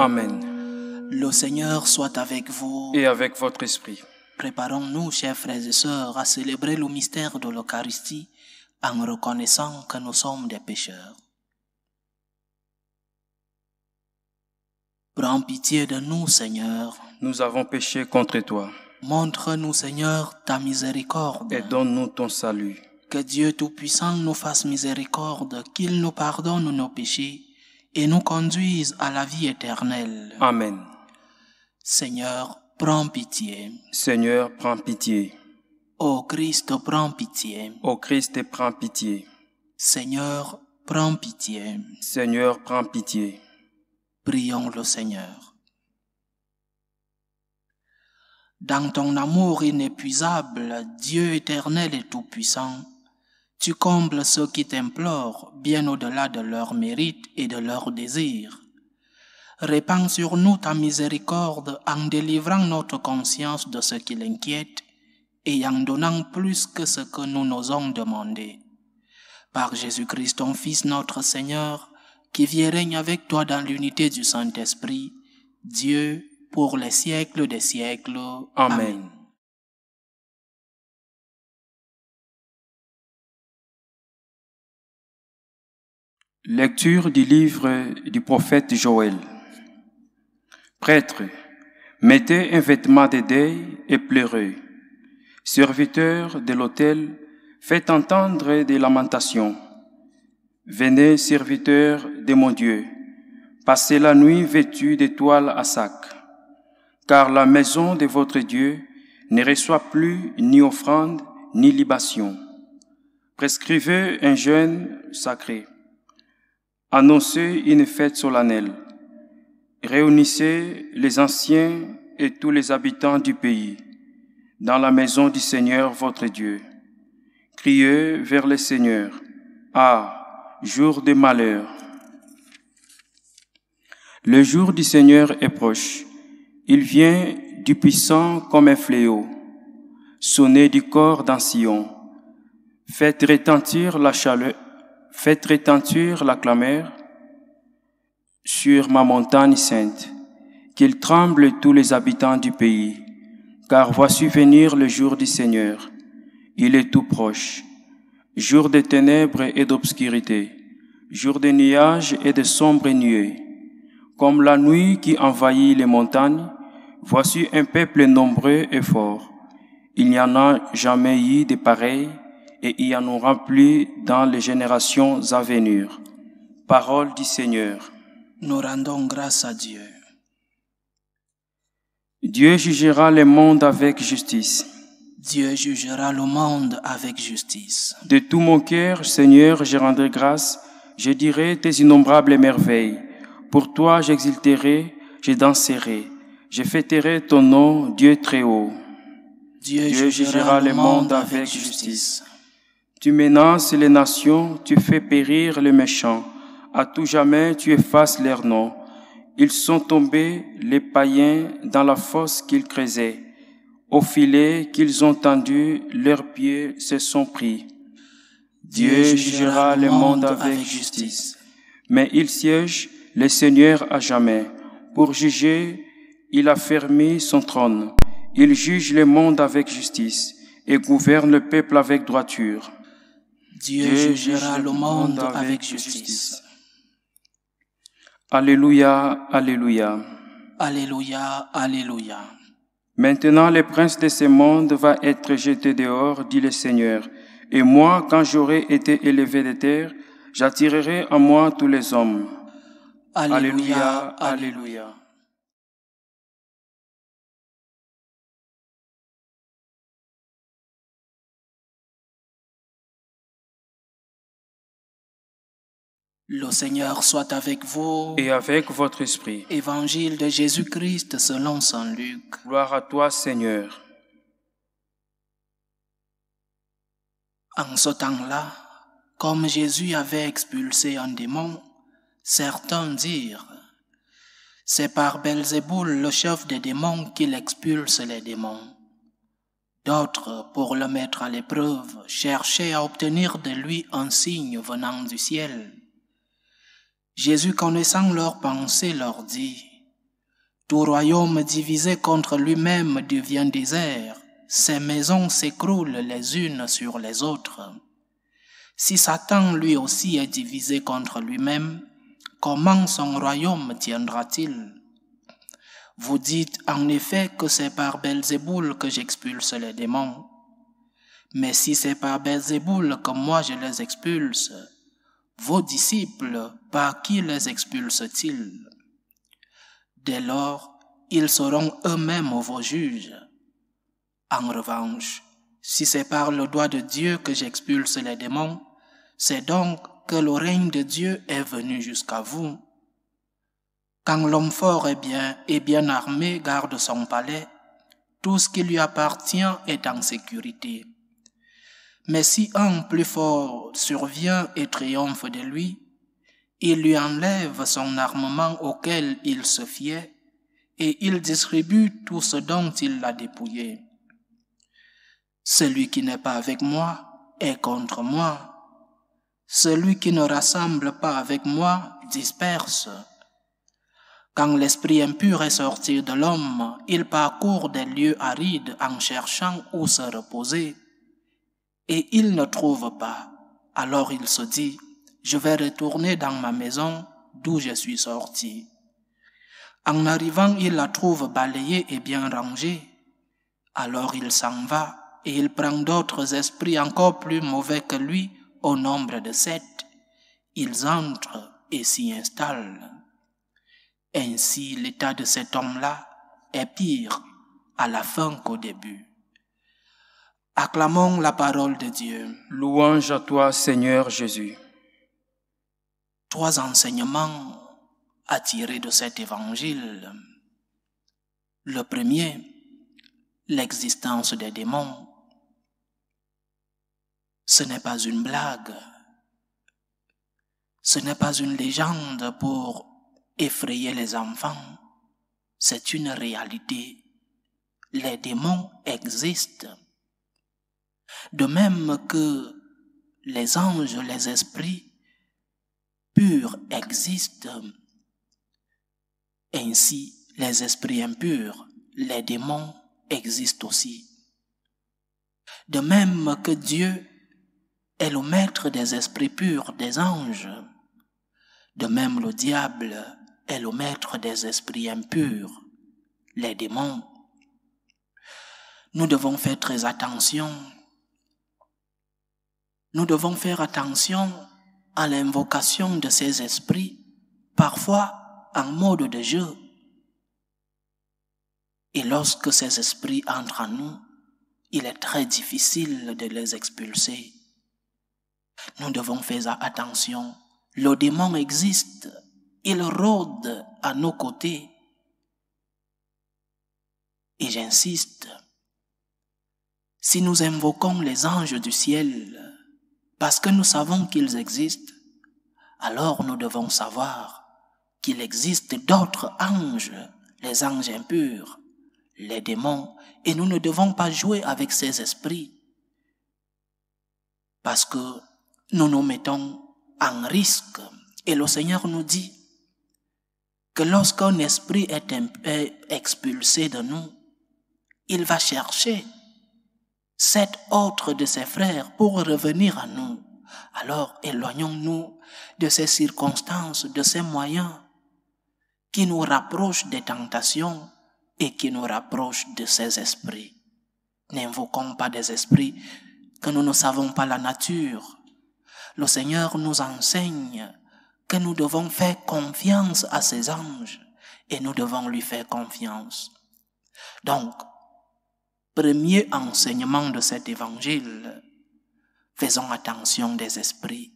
Amen. Le Seigneur soit avec vous. Et avec votre esprit. Préparons-nous, chers frères et sœurs, à célébrer le mystère de l'Eucharistie en reconnaissant que nous sommes des pécheurs. Prends pitié de nous, Seigneur. Nous avons péché contre toi. Montre-nous, Seigneur, ta miséricorde. Et donne-nous ton salut. Que Dieu Tout-Puissant nous fasse miséricorde, qu'il nous pardonne nos péchés et nous conduise à la vie éternelle. Amen. Seigneur, prends pitié. Seigneur, prends pitié. Ô Christ, prends pitié. Ô Christ, prends pitié. Seigneur, prends pitié. Seigneur, prends pitié. Prions le Seigneur. Dans ton amour inépuisable, Dieu éternel et tout-puissant, tu combles ceux qui t'implorent bien au-delà de leur mérite et de leurs désirs. Répands sur nous ta miséricorde en délivrant notre conscience de ce qui l'inquiète et en donnant plus que ce que nous nous avons demandé. Par Jésus-Christ, ton Fils, notre Seigneur, qui vient règne avec toi dans l'unité du Saint-Esprit, Dieu, pour les siècles des siècles. Amen. Lecture du livre du prophète Joël. Prêtre, mettez un vêtement de deuil et pleurez. Serviteur de l'autel, faites entendre des lamentations. Venez, serviteurs de mon Dieu, passez la nuit vêtus d'étoiles à sac, car la maison de votre Dieu ne reçoit plus ni offrande ni libation. Prescrivez un jeûne sacré. Annoncez une fête solennelle. Réunissez les anciens et tous les habitants du pays dans la maison du Seigneur votre Dieu. Criez vers le Seigneur. Ah, jour de malheur. Le jour du Seigneur est proche. Il vient du puissant comme un fléau. Sonnez du corps d'un sillon. Faites retentir la chaleur, Faites retentir la clameur sur ma montagne sainte, qu'il tremble tous les habitants du pays, car voici venir le jour du Seigneur. Il est tout proche, jour de ténèbres et d'obscurité, jour de nuages et de sombres nuées. Comme la nuit qui envahit les montagnes, voici un peuple nombreux et fort. Il n'y en a jamais eu de pareil et il en aura plus dans les générations à venir. Parole du Seigneur. Nous rendons grâce à Dieu. Dieu jugera le monde avec justice. Dieu jugera le monde avec justice. De tout mon cœur, Seigneur, je rendrai grâce, je dirai tes innombrables merveilles. Pour toi, j'exulterai, je danserai, je fêterai ton nom, Dieu très haut. Dieu, jugera, le monde avec justice. Tu menaces les nations, tu fais périr les méchants. À tout jamais, tu effaces leurs noms. Ils sont tombés, les païens, dans la fosse qu'ils creusaient. Au filet qu'ils ont tendu, leurs pieds se sont pris. Dieu jugera le monde avec justice. Mais il siège le Seigneur à jamais. Pour juger, il a fermé son trône. Il juge le monde avec justice et gouverne le peuple avec droiture. Dieu jugera le monde avec justice. Alléluia, Alléluia. Alléluia, Alléluia. Maintenant le prince de ce monde va être jeté dehors, dit le Seigneur. Et moi, quand j'aurai été élevé de terre, j'attirerai à moi tous les hommes. Alléluia. Alléluia. Le Seigneur soit avec vous. Et avec votre esprit. Évangile de Jésus-Christ selon Saint Luc. Gloire à toi Seigneur. En ce temps-là, comme Jésus avait expulsé un démon, certains dirent, C'est par Belzéboul, le chef des démons, qu'il expulse les démons. D'autres, pour le mettre à l'épreuve, cherchaient à obtenir de lui un signe venant du ciel. Jésus, connaissant leurs pensées, leur dit, Tout royaume divisé contre lui-même devient désert, ses maisons s'écroulent les unes sur les autres. Si Satan lui aussi est divisé contre lui-même, comment son royaume tiendra-t-il Vous dites en effet que c'est par Belzéboul que j'expulse les démons. Mais si c'est par Belzéboul que moi je les expulse, vos disciples, par qui les expulsent-ils Dès lors, ils seront eux-mêmes vos juges. En revanche, si c'est par le doigt de Dieu que j'expulse les démons, c'est donc que le règne de Dieu est venu jusqu'à vous. Quand l'homme fort est bien et bien armé garde son palais, tout ce qui lui appartient est en sécurité. Mais si un plus fort survient et triomphe de lui, il lui enlève son armement auquel il se fiait, et il distribue tout ce dont il l'a dépouillé. Celui qui n'est pas avec moi est contre moi. Celui qui ne rassemble pas avec moi disperse. Quand l'esprit impur est sorti de l'homme, il parcourt des lieux arides en cherchant où se reposer et il ne trouve pas. Alors il se dit, je vais retourner dans ma maison d'où je suis sorti. En arrivant, il la trouve balayée et bien rangée. Alors il s'en va et il prend d'autres esprits encore plus mauvais que lui au nombre de sept. Ils entrent et s'y installent. Ainsi, l'état de cet homme-là est pire à la fin qu'au début. Acclamons la parole de Dieu. Louange à toi, Seigneur Jésus. Trois enseignements à tirer de cet évangile. Le premier, l'existence des démons. Ce n'est pas une blague. Ce n'est pas une légende pour effrayer les enfants. C'est une réalité. Les démons existent de même que les anges, les esprits purs existent, ainsi les esprits impurs, les démons existent aussi. De même que Dieu est le maître des esprits purs, des anges, de même le diable est le maître des esprits impurs, les démons. Nous devons faire très attention nous devons faire attention à l'invocation de ces esprits, parfois en mode de jeu. Et lorsque ces esprits entrent en nous, il est très difficile de les expulser. Nous devons faire attention. Le démon existe. Il rôde à nos côtés. Et j'insiste, si nous invoquons les anges du ciel, parce que nous savons qu'ils existent, alors nous devons savoir qu'il existe d'autres anges, les anges impurs, les démons, et nous ne devons pas jouer avec ces esprits, parce que nous nous mettons en risque. Et le Seigneur nous dit que lorsqu'un esprit est expulsé de nous, il va chercher sept autres de ses frères pour revenir à nous. Alors éloignons-nous de ces circonstances, de ces moyens qui nous rapprochent des tentations et qui nous rapprochent de ces esprits. N'invoquons pas des esprits que nous ne savons pas la nature. Le Seigneur nous enseigne que nous devons faire confiance à ses anges et nous devons lui faire confiance. Donc, Premier enseignement de cet évangile, faisons attention des esprits,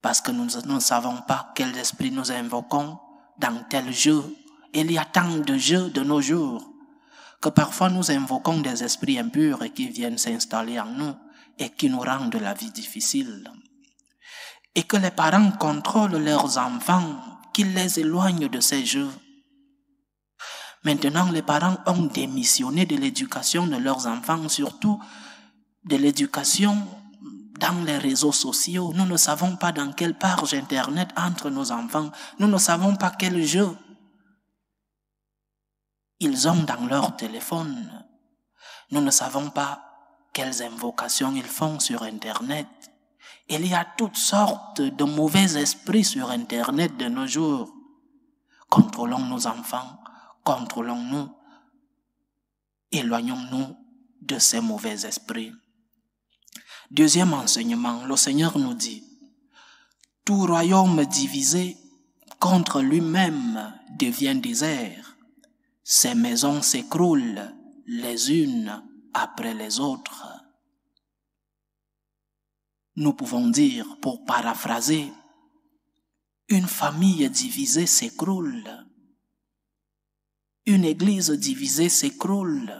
parce que nous ne savons pas quels esprits nous invoquons dans tel jeu. Il y a tant de jeux de nos jours que parfois nous invoquons des esprits impurs qui viennent s'installer en nous et qui nous rendent la vie difficile. Et que les parents contrôlent leurs enfants, qu'ils les éloignent de ces jeux Maintenant, les parents ont démissionné de l'éducation de leurs enfants, surtout de l'éducation dans les réseaux sociaux. Nous ne savons pas dans quelle page Internet entre nos enfants. Nous ne savons pas quel jeu ils ont dans leur téléphone. Nous ne savons pas quelles invocations ils font sur Internet. Il y a toutes sortes de mauvais esprits sur Internet de nos jours. Contrôlons nos enfants, Contrôlons-nous. Éloignons-nous de ces mauvais esprits. Deuxième enseignement, le Seigneur nous dit, tout royaume divisé contre lui-même devient désert. Ses maisons s'écroulent les unes après les autres. Nous pouvons dire, pour paraphraser, une famille divisée s'écroule. Une église divisée s'écroule.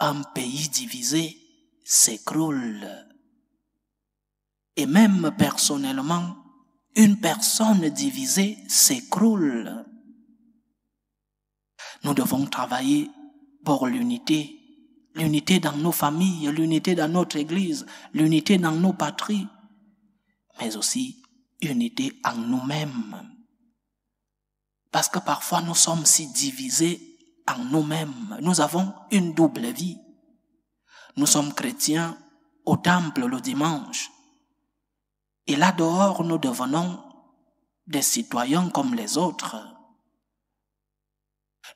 Un pays divisé s'écroule. Et même personnellement, une personne divisée s'écroule. Nous devons travailler pour l'unité. L'unité dans nos familles, l'unité dans notre église, l'unité dans nos patries, mais aussi unité en nous-mêmes. Parce que parfois nous sommes si divisés en nous-mêmes. Nous avons une double vie. Nous sommes chrétiens au temple le dimanche. Et là dehors, nous devenons des citoyens comme les autres.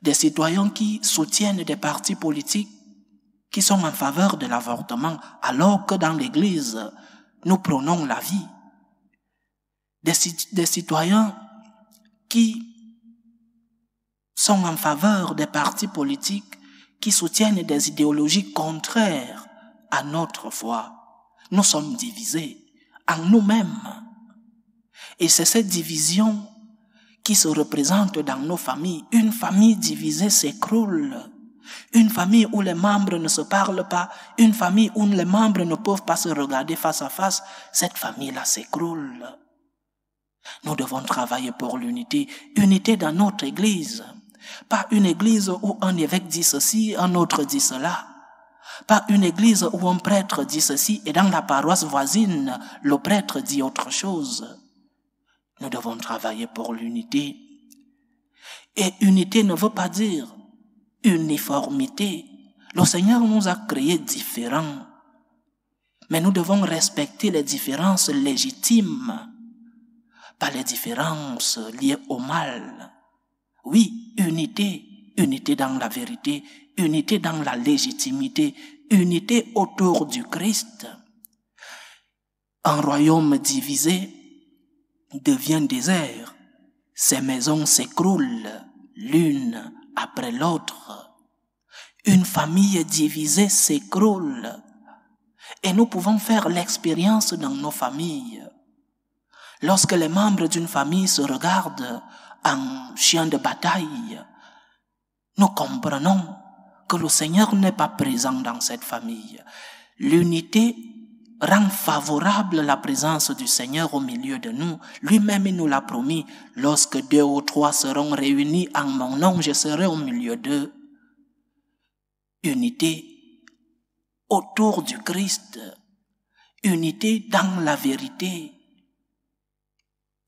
Des citoyens qui soutiennent des partis politiques qui sont en faveur de l'avortement, alors que dans l'Église, nous prenons la vie. Des, des citoyens qui sont en faveur des partis politiques qui soutiennent des idéologies contraires à notre foi. Nous sommes divisés en nous-mêmes. Et c'est cette division qui se représente dans nos familles. Une famille divisée s'écroule. Une famille où les membres ne se parlent pas, une famille où les membres ne peuvent pas se regarder face à face, cette famille-là s'écroule. Nous devons travailler pour l'unité, unité dans notre Église, pas une église où un évêque dit ceci, un autre dit cela. Pas une église où un prêtre dit ceci et dans la paroisse voisine, le prêtre dit autre chose. Nous devons travailler pour l'unité. Et unité ne veut pas dire uniformité. Le Seigneur nous a créés différents. Mais nous devons respecter les différences légitimes, pas les différences liées au mal. Oui, unité, unité dans la vérité, unité dans la légitimité, unité autour du Christ. Un royaume divisé devient désert, ses maisons s'écroulent l'une après l'autre. Une famille divisée s'écroule. Et nous pouvons faire l'expérience dans nos familles. Lorsque les membres d'une famille se regardent, en chien de bataille. Nous comprenons que le Seigneur n'est pas présent dans cette famille. L'unité rend favorable la présence du Seigneur au milieu de nous. Lui-même nous l'a promis, lorsque deux ou trois seront réunis en mon nom, je serai au milieu d'eux. Unité autour du Christ, unité dans la vérité,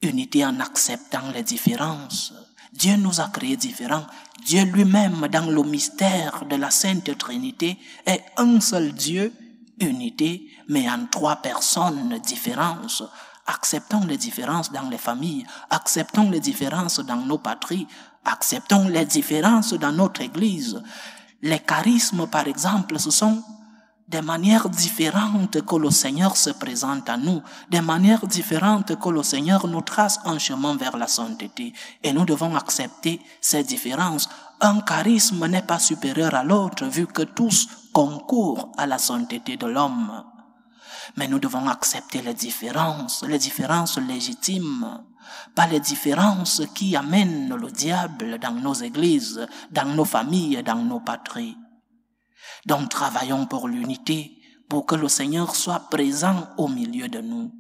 Unité en acceptant les différences. Dieu nous a créés différents. Dieu lui-même, dans le mystère de la Sainte Trinité, est un seul Dieu, unité, mais en trois personnes différences. Acceptons les différences dans les familles, acceptons les différences dans nos patries, acceptons les différences dans notre Église. Les charismes, par exemple, ce sont des manières différentes que le Seigneur se présente à nous, des manières différentes que le Seigneur nous trace un chemin vers la sainteté. Et nous devons accepter ces différences. Un charisme n'est pas supérieur à l'autre vu que tous concourent à la sainteté de l'homme. Mais nous devons accepter les différences, les différences légitimes, pas les différences qui amènent le diable dans nos églises, dans nos familles, dans nos patries. Donc travaillons pour l'unité, pour que le Seigneur soit présent au milieu de nous.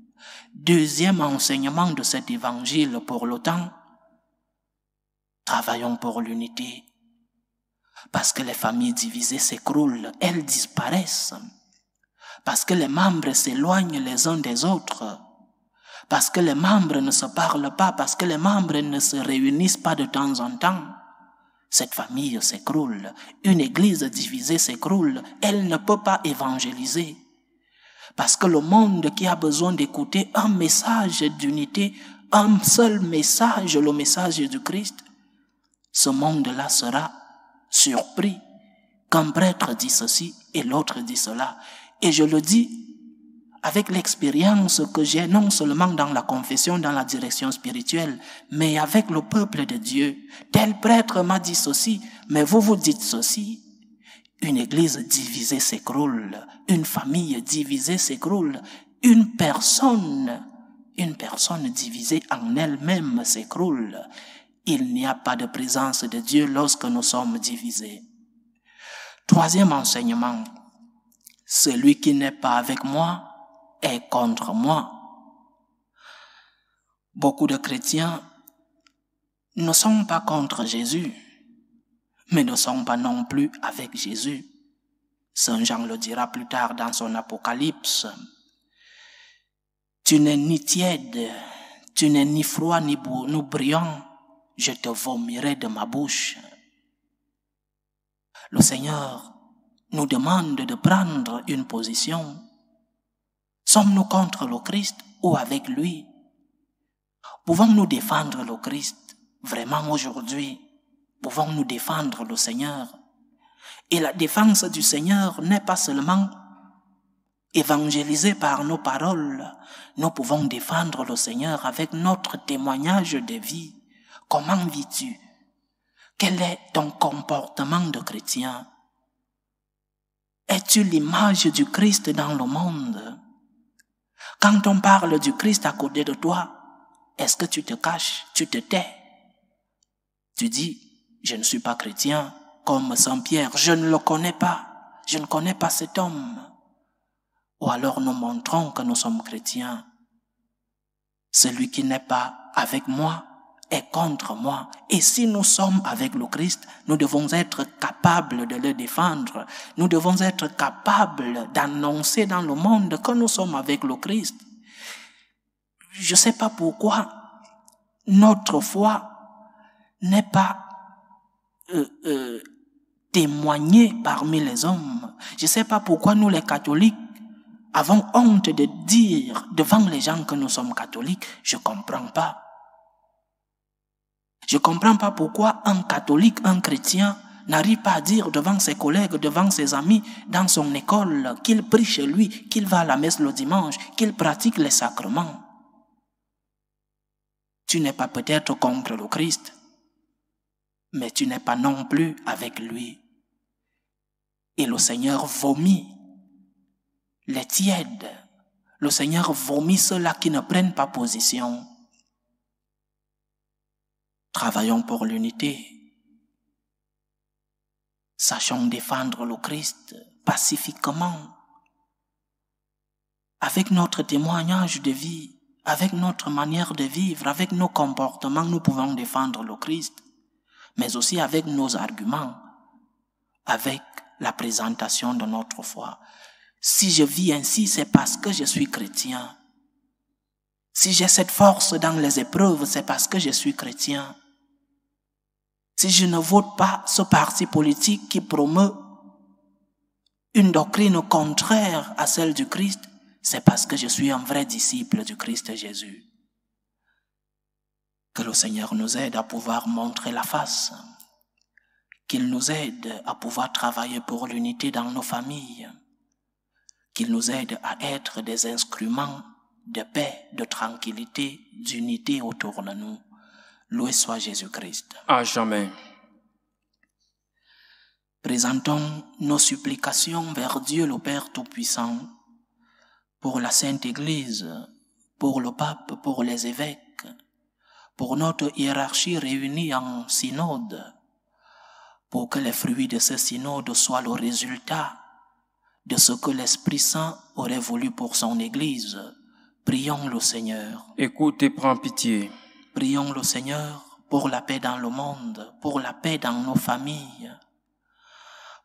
Deuxième enseignement de cet évangile pour l'OTAN, travaillons pour l'unité. Parce que les familles divisées s'écroulent, elles disparaissent. Parce que les membres s'éloignent les uns des autres. Parce que les membres ne se parlent pas, parce que les membres ne se réunissent pas de temps en temps cette famille s'écroule. Une église divisée s'écroule. Elle ne peut pas évangéliser. Parce que le monde qui a besoin d'écouter un message d'unité, un seul message, le message du Christ, ce monde-là sera surpris qu'un prêtre dit ceci et l'autre dit cela. Et je le dis avec l'expérience que j'ai non seulement dans la confession, dans la direction spirituelle, mais avec le peuple de Dieu. Tel prêtre m'a dit ceci, mais vous vous dites ceci. Une église divisée s'écroule, une famille divisée s'écroule, une personne, une personne divisée en elle-même s'écroule. Il n'y a pas de présence de Dieu lorsque nous sommes divisés. Troisième enseignement, celui qui n'est pas avec moi est contre moi. Beaucoup de chrétiens ne sont pas contre Jésus, mais ne sont pas non plus avec Jésus. Saint Jean le dira plus tard dans son Apocalypse. Tu n'es ni tiède, tu n'es ni froid ni, ni brillant, je te vomirai de ma bouche. Le Seigneur nous demande de prendre une position Sommes-nous contre le Christ ou avec lui Pouvons-nous défendre le Christ vraiment aujourd'hui Pouvons-nous défendre le Seigneur Et la défense du Seigneur n'est pas seulement évangélisée par nos paroles. Nous pouvons défendre le Seigneur avec notre témoignage de vie. Comment vis-tu Quel est ton comportement de chrétien Es-tu l'image du Christ dans le monde quand on parle du Christ à côté de toi, est-ce que tu te caches, tu te tais Tu dis, je ne suis pas chrétien comme Saint-Pierre, je ne le connais pas, je ne connais pas cet homme. Ou alors nous montrons que nous sommes chrétiens. Celui qui n'est pas avec moi est contre moi. Et si nous sommes avec le Christ, nous devons être capables de le défendre. Nous devons être capables d'annoncer dans le monde que nous sommes avec le Christ. Je ne sais pas pourquoi notre foi n'est pas euh, euh, témoignée parmi les hommes. Je ne sais pas pourquoi nous les catholiques avons honte de dire devant les gens que nous sommes catholiques. Je ne comprends pas. Je ne comprends pas pourquoi un catholique, un chrétien, n'arrive pas à dire devant ses collègues, devant ses amis, dans son école, qu'il prie chez lui, qu'il va à la messe le dimanche, qu'il pratique les sacrements. Tu n'es pas peut-être contre le Christ, mais tu n'es pas non plus avec lui. Et le Seigneur vomit les tièdes. Le Seigneur vomit ceux-là qui ne prennent pas position. Travaillons pour l'unité. Sachons défendre le Christ pacifiquement, avec notre témoignage de vie, avec notre manière de vivre, avec nos comportements, nous pouvons défendre le Christ, mais aussi avec nos arguments, avec la présentation de notre foi. Si je vis ainsi, c'est parce que je suis chrétien. Si j'ai cette force dans les épreuves, c'est parce que je suis chrétien si je ne vote pas ce parti politique qui promeut une doctrine contraire à celle du Christ, c'est parce que je suis un vrai disciple du Christ Jésus. Que le Seigneur nous aide à pouvoir montrer la face, qu'il nous aide à pouvoir travailler pour l'unité dans nos familles, qu'il nous aide à être des instruments de paix, de tranquillité, d'unité autour de nous. Loué soit Jésus-Christ. À jamais. Présentons nos supplications vers Dieu le Père Tout-Puissant, pour la Sainte Église, pour le pape, pour les évêques, pour notre hiérarchie réunie en synode, pour que les fruits de ce synode soient le résultat de ce que l'Esprit Saint aurait voulu pour son Église. Prions le Seigneur. Écoute et prends pitié. Prions le Seigneur pour la paix dans le monde, pour la paix dans nos familles,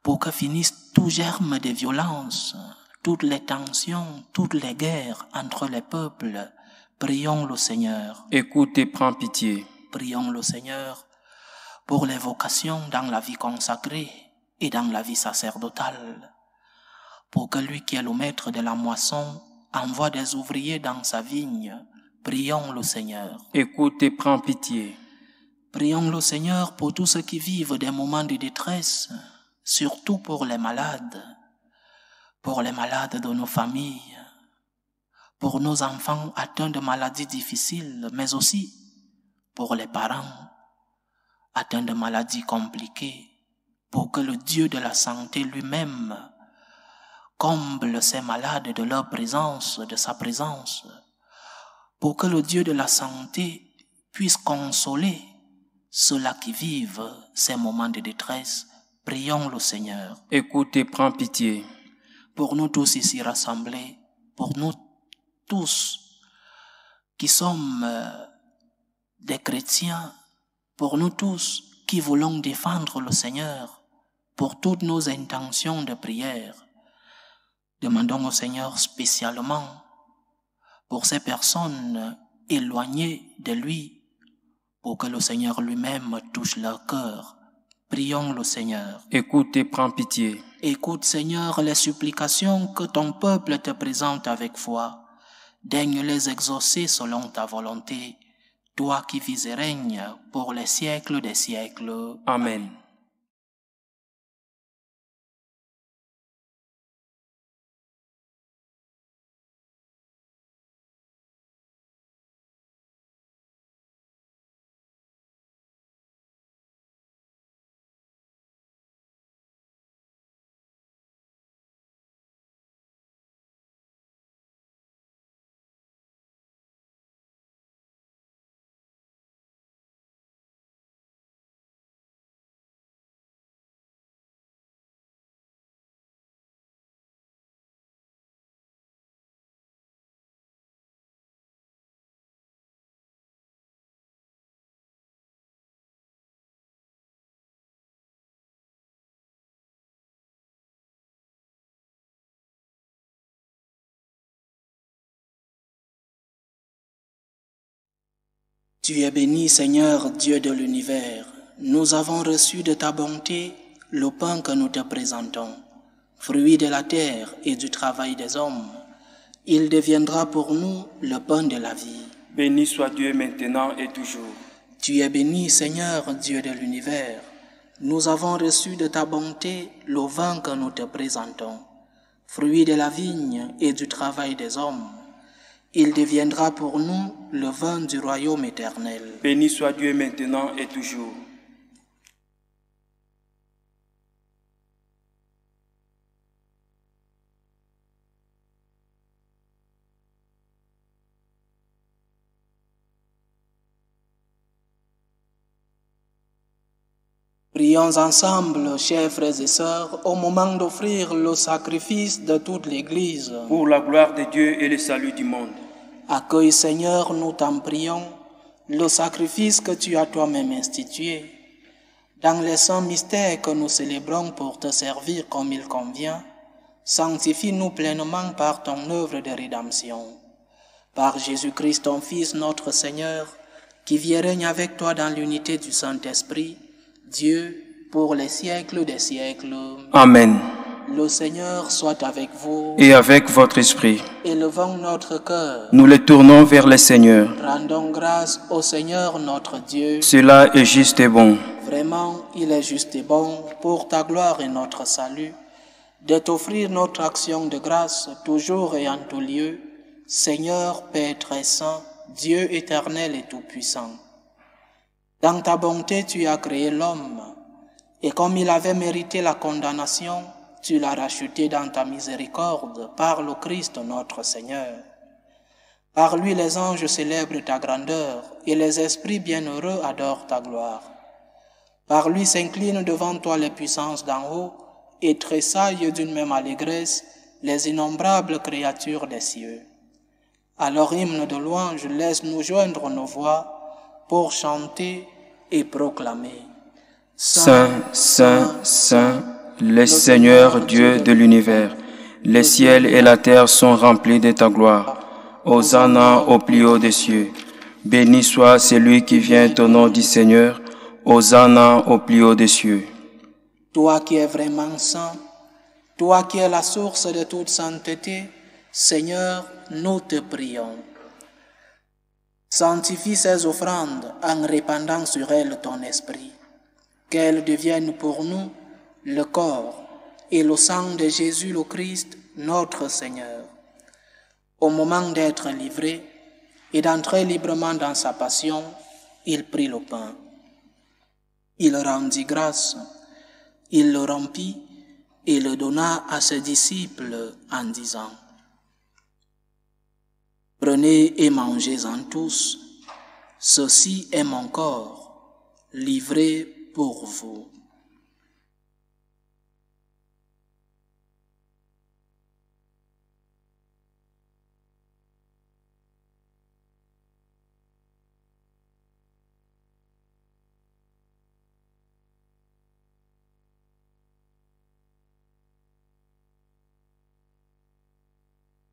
pour que finisse tout germe de violence, toutes les tensions, toutes les guerres entre les peuples. Prions le Seigneur. Écoute et prends pitié. Prions le Seigneur pour les vocations dans la vie consacrée et dans la vie sacerdotale, pour que lui qui est le maître de la moisson envoie des ouvriers dans sa vigne Prions le Seigneur. Écoute et prends pitié. Prions le Seigneur pour tous ceux qui vivent des moments de détresse, surtout pour les malades, pour les malades de nos familles, pour nos enfants atteints de maladies difficiles, mais aussi pour les parents atteints de maladies compliquées, pour que le Dieu de la santé lui-même comble ces malades de leur présence, de sa présence, pour que le Dieu de la santé puisse consoler ceux-là qui vivent ces moments de détresse. Prions le Seigneur. Écoutez, prends pitié. Pour nous tous ici rassemblés, pour nous tous qui sommes euh, des chrétiens, pour nous tous qui voulons défendre le Seigneur, pour toutes nos intentions de prière, demandons au Seigneur spécialement pour ces personnes éloignées de lui, pour que le Seigneur lui-même touche leur cœur. Prions le Seigneur. Écoute et prends pitié. Écoute Seigneur les supplications que ton peuple te présente avec foi. Daigne les exaucer selon ta volonté, toi qui vis et règne pour les siècles des siècles. Amen. Tu es béni, Seigneur, Dieu de l'univers. Nous avons reçu de ta bonté le pain que nous te présentons, fruit de la terre et du travail des hommes. Il deviendra pour nous le pain de la vie. Béni soit Dieu maintenant et toujours. Tu es béni, Seigneur, Dieu de l'univers. Nous avons reçu de ta bonté le vin que nous te présentons, fruit de la vigne et du travail des hommes. Il deviendra pour nous le vin du royaume éternel. Béni soit Dieu maintenant et toujours. Prions ensemble, chers frères et sœurs, au moment d'offrir le sacrifice de toute l'Église. Pour la gloire de Dieu et le salut du monde. Accueille Seigneur, nous t'en prions, le sacrifice que tu as toi-même institué. Dans les saints mystères que nous célébrons pour te servir comme il convient, sanctifie-nous pleinement par ton œuvre de rédemption. Par Jésus-Christ, ton Fils, notre Seigneur, qui vient règne avec toi dans l'unité du Saint-Esprit, Dieu, pour les siècles des siècles. Amen. Le Seigneur soit avec vous. Et avec votre esprit. Élevons notre cœur. Nous le tournons vers le Seigneur. Rendons grâce au Seigneur notre Dieu. Cela est juste et bon. Vraiment, il est juste et bon pour ta gloire et notre salut de t'offrir notre action de grâce toujours et en tout lieu. Seigneur Père très saint, Dieu éternel et tout-puissant. Dans ta bonté, tu as créé l'homme, et comme il avait mérité la condamnation, tu l'as racheté dans ta miséricorde par le Christ notre Seigneur. Par lui les anges célèbrent ta grandeur et les esprits bienheureux adorent ta gloire. Par lui s'inclinent devant toi les puissances d'en haut et tressaillent d'une même allégresse les innombrables créatures des cieux. Alors hymne de louange, laisse-nous joindre nos voix pour chanter et proclamer. Saint, Saint, Saint, le Seigneur Dieu de l'univers. les ciels et la terre sont remplis de ta gloire. Hosanna au plus haut des cieux. Béni soit celui qui vient au nom du Seigneur. Hosanna au plus haut des cieux. Toi qui es vraiment saint, toi qui es la source de toute sainteté, Seigneur, nous te prions. Sanctifie ces offrandes en répandant sur elles ton esprit, qu'elles deviennent pour nous le corps et le sang de Jésus le Christ, notre Seigneur. Au moment d'être livré et d'entrer librement dans sa passion, il prit le pain. Il rendit grâce, il le rompit et le donna à ses disciples en disant, Prenez et mangez-en tous, ceci est mon corps, livré pour vous.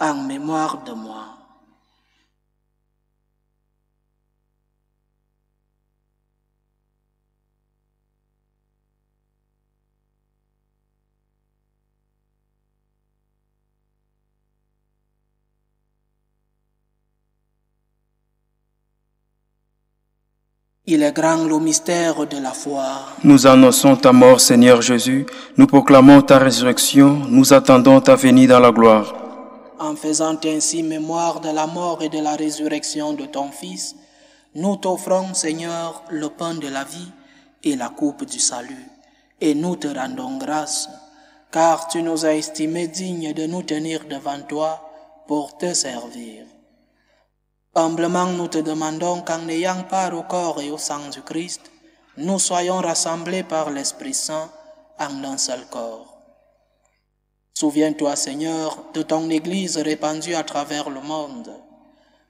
en mémoire de moi. Il est grand le mystère de la foi. Nous annonçons ta mort, Seigneur Jésus. Nous proclamons ta résurrection. Nous attendons ta venue dans la gloire en faisant ainsi mémoire de la mort et de la résurrection de ton Fils, nous t'offrons, Seigneur, le pain de la vie et la coupe du salut, et nous te rendons grâce, car tu nous as estimés dignes de nous tenir devant toi pour te servir. Humblement, nous te demandons qu'en n'ayant part au corps et au sang du Christ, nous soyons rassemblés par l'Esprit Saint en un seul corps Souviens-toi, Seigneur, de ton Église répandue à travers le monde.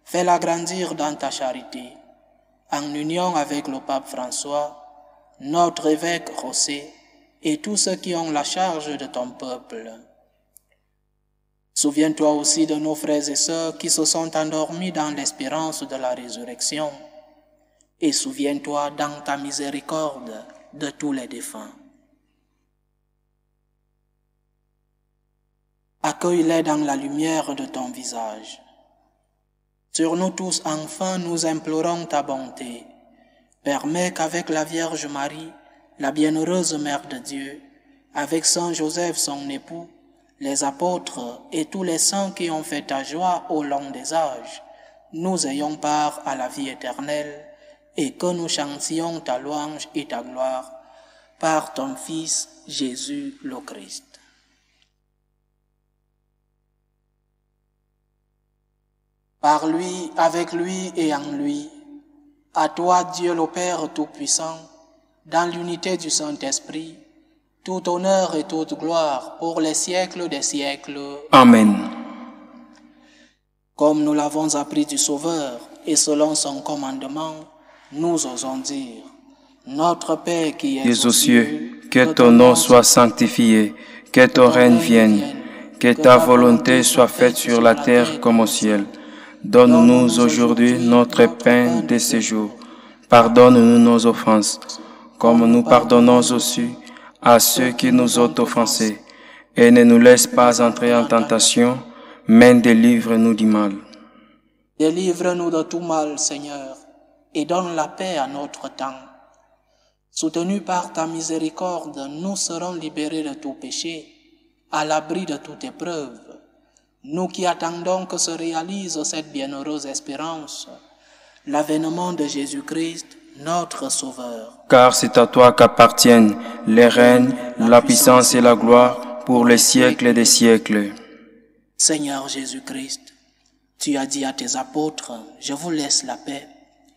Fais-la grandir dans ta charité, en union avec le pape François, notre évêque José et tous ceux qui ont la charge de ton peuple. Souviens-toi aussi de nos frères et sœurs qui se sont endormis dans l'espérance de la résurrection, et souviens-toi dans ta miséricorde de tous les défunts. Accueille-les dans la lumière de ton visage. Sur nous tous, enfin, nous implorons ta bonté. Permets qu'avec la Vierge Marie, la bienheureuse Mère de Dieu, avec Saint Joseph son époux, les apôtres et tous les saints qui ont fait ta joie au long des âges, nous ayons part à la vie éternelle et que nous chantions ta louange et ta gloire par ton Fils Jésus le Christ. par lui, avec lui et en lui. À toi, Dieu le Père Tout-Puissant, dans l'unité du Saint-Esprit, tout honneur et toute gloire pour les siècles des siècles. Amen. Comme nous l'avons appris du Sauveur et selon son commandement, nous osons dire, Notre Père qui es aux cieux, que ton nom soit sanctifié, que ton règne vienne, que ta volonté soit faite sur la terre comme au ciel. Donne-nous aujourd'hui notre pain de ce jour. Pardonne-nous nos offenses, comme nous pardonnons aussi à ceux qui nous ont offensés. Et ne nous laisse pas entrer en tentation, mais délivre-nous du mal. Délivre-nous de tout mal, Seigneur, et donne la paix à notre temps. Soutenu par ta miséricorde, nous serons libérés de tout péché, à l'abri de toute épreuve nous qui attendons que se réalise cette bienheureuse espérance, l'avènement de Jésus-Christ, notre Sauveur. Car c'est à toi qu'appartiennent les règnes, la, la puissance et la gloire pour les siècles des siècles. Seigneur Jésus-Christ, tu as dit à tes apôtres, je vous laisse la paix,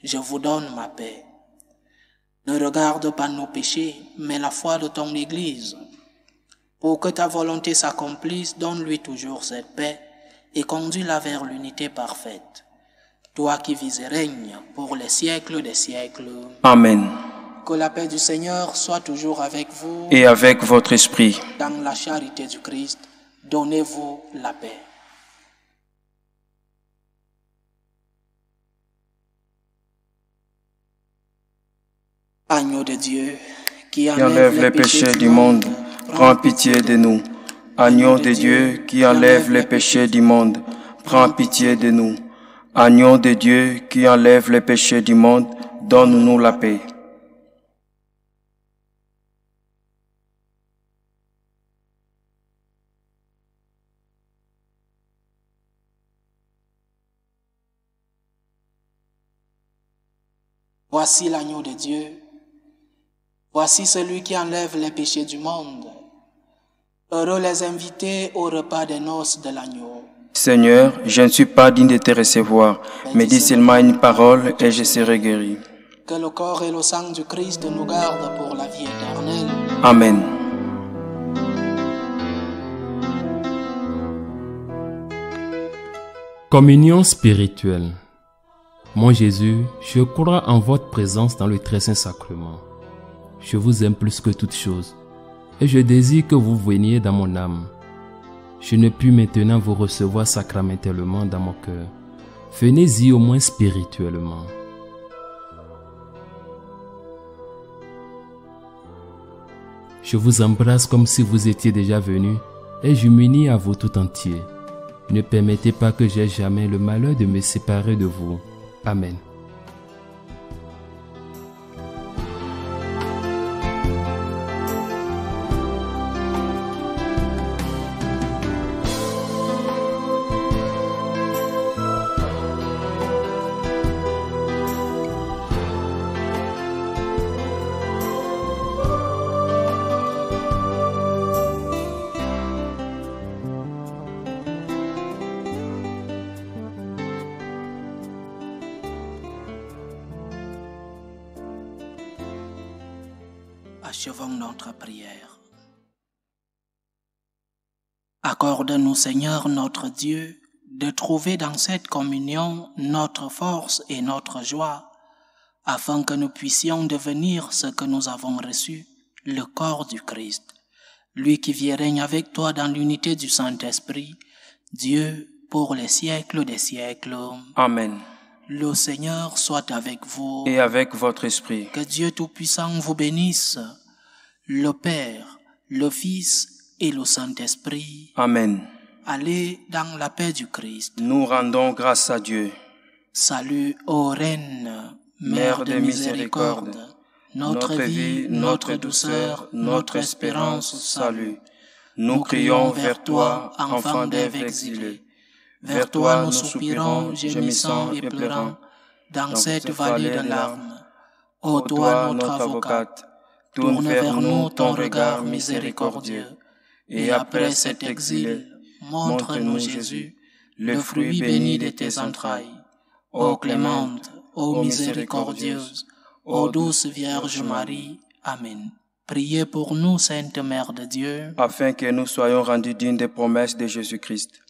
je vous donne ma paix. Ne regarde pas nos péchés, mais la foi de ton Église pour que ta volonté s'accomplisse, donne-lui toujours cette paix et conduis-la vers l'unité parfaite. Toi qui vis et règnes pour les siècles des siècles. Amen. Que la paix du Seigneur soit toujours avec vous. Et avec votre esprit. Dans la charité du Christ, donnez-vous la paix. Agneau de Dieu, qui enlève, les, péchés, du monde prends pitié de nous. Agneau de Dieu qui enlève les péchés du monde, prends pitié de nous. Agneau de Dieu qui enlève les péchés du monde, donne-nous la paix. Voici l'agneau de Dieu. Voici celui qui enlève les péchés du monde. Heureux les invités au repas des noces de l'agneau. Seigneur, je ne suis pas digne de te recevoir, mais dis seulement une parole et je serai guéri. Que le corps et le sang du Christ nous gardent pour la vie éternelle. Amen. Communion spirituelle. Mon Jésus, je crois en votre présence dans le très saint sacrement. Je vous aime plus que toute chose et je désire que vous veniez dans mon âme. Je ne puis maintenant vous recevoir sacramentellement dans mon cœur. Venez-y au moins spirituellement. Je vous embrasse comme si vous étiez déjà venu et je m'unis à vous tout entier. Ne permettez pas que j'aie jamais le malheur de me séparer de vous. Amen. notre Dieu, de trouver dans cette communion notre force et notre joie, afin que nous puissions devenir ce que nous avons reçu, le corps du Christ, lui qui vient règne avec toi dans l'unité du Saint-Esprit, Dieu pour les siècles des siècles. Amen. Le Seigneur soit avec vous. Et avec votre esprit. Que Dieu Tout-Puissant vous bénisse, le Père, le Fils et le Saint-Esprit. Amen. Allez dans la paix du Christ. Nous rendons grâce à Dieu. Salut, ô Reine, Mère de miséricorde, notre vie, notre douceur, notre espérance, salut. Nous crions vers toi, enfant d'Ève exilé. Vers toi nous soupirons, gémissons et pleurons dans cette vallée de larmes. Ô toi, notre avocate, tourne vers nous ton regard miséricordieux, et après cet exil, Montre-nous, Jésus, le fruit béni de tes entrailles. Ô clémente, ô miséricordieuse, ô douce Vierge Marie. Amen. Priez pour nous, Sainte Mère de Dieu, afin que nous soyons rendus dignes des promesses de Jésus-Christ.